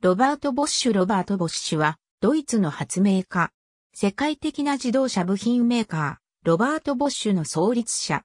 ロバート・ボッシュ・ロバート・ボッシュは、ドイツの発明家。世界的な自動車部品メーカー、ロバート・ボッシュの創立者。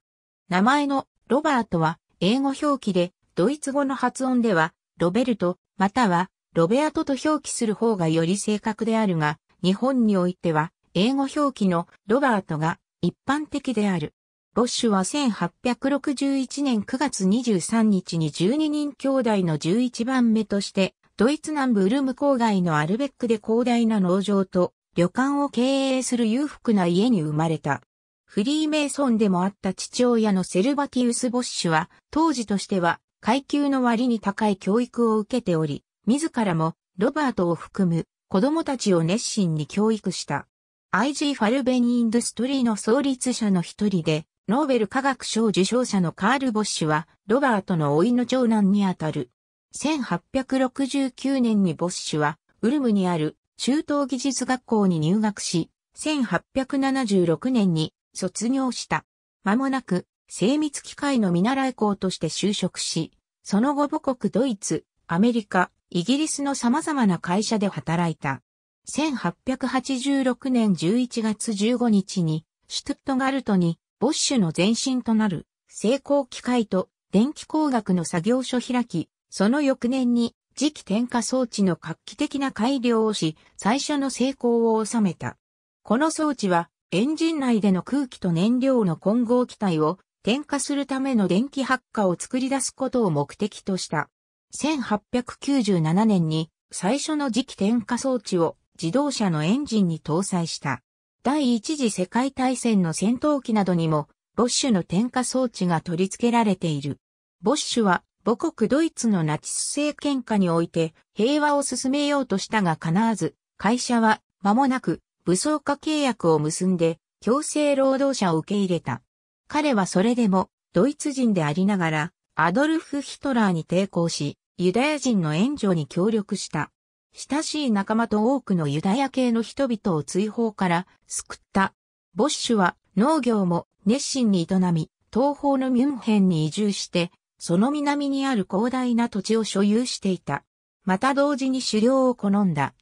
名前のロバートは、英語表記で、ドイツ語の発音では、ロベルト、または、ロベアトと表記する方がより正確であるが、日本においては、英語表記のロバートが一般的である。ボッシュは1861年9月23日に12人兄弟の11番目としてドイツ南部ウルム郊外のアルベックで広大な農場と旅館を経営する裕福な家に生まれた。フリーメイソンでもあった父親のセルバティウス・ボッシュは、当時としては階級の割に高い教育を受けており、自らもロバートを含む子供たちを熱心に教育した。IG ファルベニインドストリーの創立者の一人で、ノーベル科学賞受賞者のカール・ボッシュは、ロバートの甥いの長男にあたる。1869年にボッシュは、ウルムにある中東技術学校に入学し、1876年に卒業した。間もなく、精密機械の見習い校として就職し、その後母国ドイツ、アメリカ、イギリスの様々な会社で働いた。1886年11月15日に、シュトゥットガルトに、ボッシュの前身となる、成功機械と電気工学の作業所開き、その翌年に磁気点火装置の画期的な改良をし、最初の成功を収めた。この装置は、エンジン内での空気と燃料の混合気体を点火するための電気発火を作り出すことを目的とした。1897年に最初の磁気点火装置を自動車のエンジンに搭載した。第一次世界大戦の戦闘機などにも、ボッシュの点火装置が取り付けられている。ボッシュは母国ドイツのナチス政権下において平和を進めようとしたが必ず、会社は間もなく武装化契約を結んで強制労働者を受け入れた。彼はそれでもドイツ人でありながらアドルフ・ヒトラーに抵抗し、ユダヤ人の援助に協力した。親しい仲間と多くのユダヤ系の人々を追放から救った。ボッシュは農業も熱心に営み、東方のミュンヘンに移住してその南にある広大な土地を所有していた。また同時に狩猟を好んだ。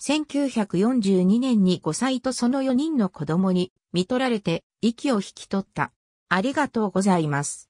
1942年に5歳とその4人の子供に見取られて息を引き取った。ありがとうございます。